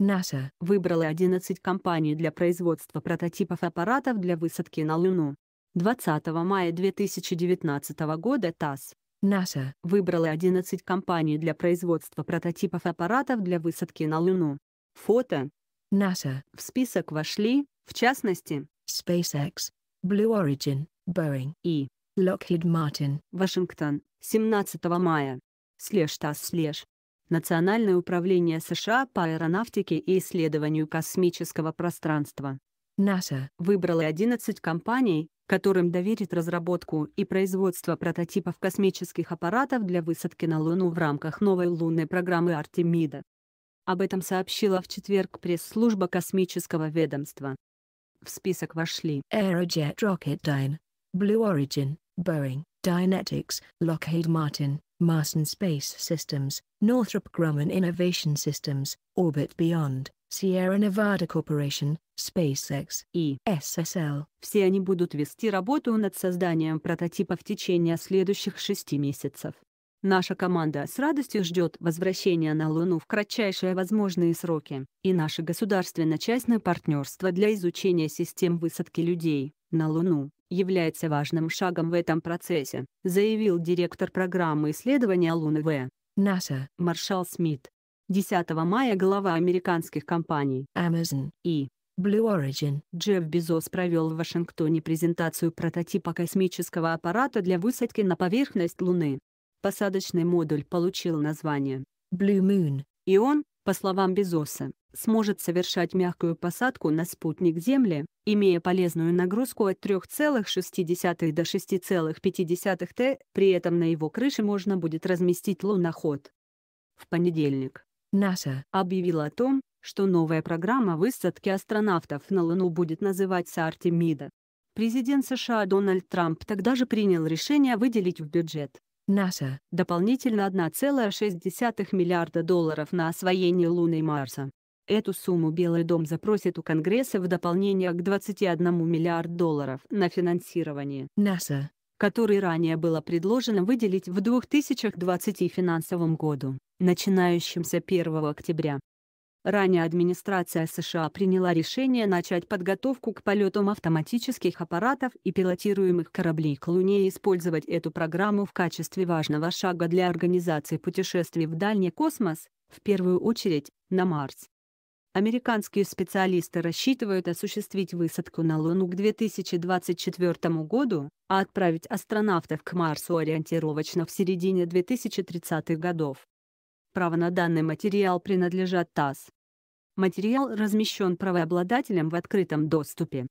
НАСА выбрала 11 компаний для производства прототипов аппаратов для высадки на Луну. 20 мая 2019 года ТАСС НАСА выбрала 11 компаний для производства прототипов аппаратов для высадки на Луну. Фото. НАСА. В список вошли, в частности, SpaceX, Blue Origin, Boeing и Lockheed Martin. Вашингтон, 17 мая. Слеж ТАСС слеж. Национальное управление США по аэронавтике и исследованию космического пространства. НАСА выбрала 11 компаний, которым доверит разработку и производство прототипов космических аппаратов для высадки на Луну в рамках новой лунной программы Артемида. Об этом сообщила в четверг пресс-служба космического ведомства. В список вошли Aerojet Rocketdyne, Blue Origin, Boeing, Dynetics, Lockheed Martin, Marson Space Systems, Northrop Grumman Innovation Systems, Orbit Beyond, Sierra Nevada Corporation, SpaceX и e, SSL. Все они будут вести работу над созданием прототипа в течение следующих шести месяцев. Наша команда с радостью ждет возвращения на Луну в кратчайшие возможные сроки, и наше государственно-частное партнерство для изучения систем высадки людей на Луну является важным шагом в этом процессе, заявил директор программы исследования Луны В. НАСА Маршал Смит. 10 мая глава американских компаний Amazon и Blue Origin Джефф Безос провел в Вашингтоне презентацию прототипа космического аппарата для высадки на поверхность Луны. Посадочный модуль получил название Blue Moon, и он, по словам Безоса, сможет совершать мягкую посадку на спутник Земли, имея полезную нагрузку от 3,6 до 6,5 Т, при этом на его крыше можно будет разместить луноход. В понедельник НАСА объявила о том, что новая программа высадки астронавтов на Луну будет называться «Артемида». Президент США Дональд Трамп тогда же принял решение выделить в бюджет НАСА дополнительно 1,6 миллиарда долларов на освоение Луны и Марса. Эту сумму Белый дом запросит у Конгресса в дополнение к 21 миллиард долларов на финансирование НАСА, который ранее было предложено выделить в 2020 финансовом году, начинающемся 1 октября. Ранее администрация США приняла решение начать подготовку к полетам автоматических аппаратов и пилотируемых кораблей к Луне и использовать эту программу в качестве важного шага для организации путешествий в дальний космос, в первую очередь, на Марс. Американские специалисты рассчитывают осуществить высадку на Луну к 2024 году, а отправить астронавтов к Марсу ориентировочно в середине 2030-х годов. Право на данный материал принадлежат ТАСС. Материал размещен правообладателем в открытом доступе.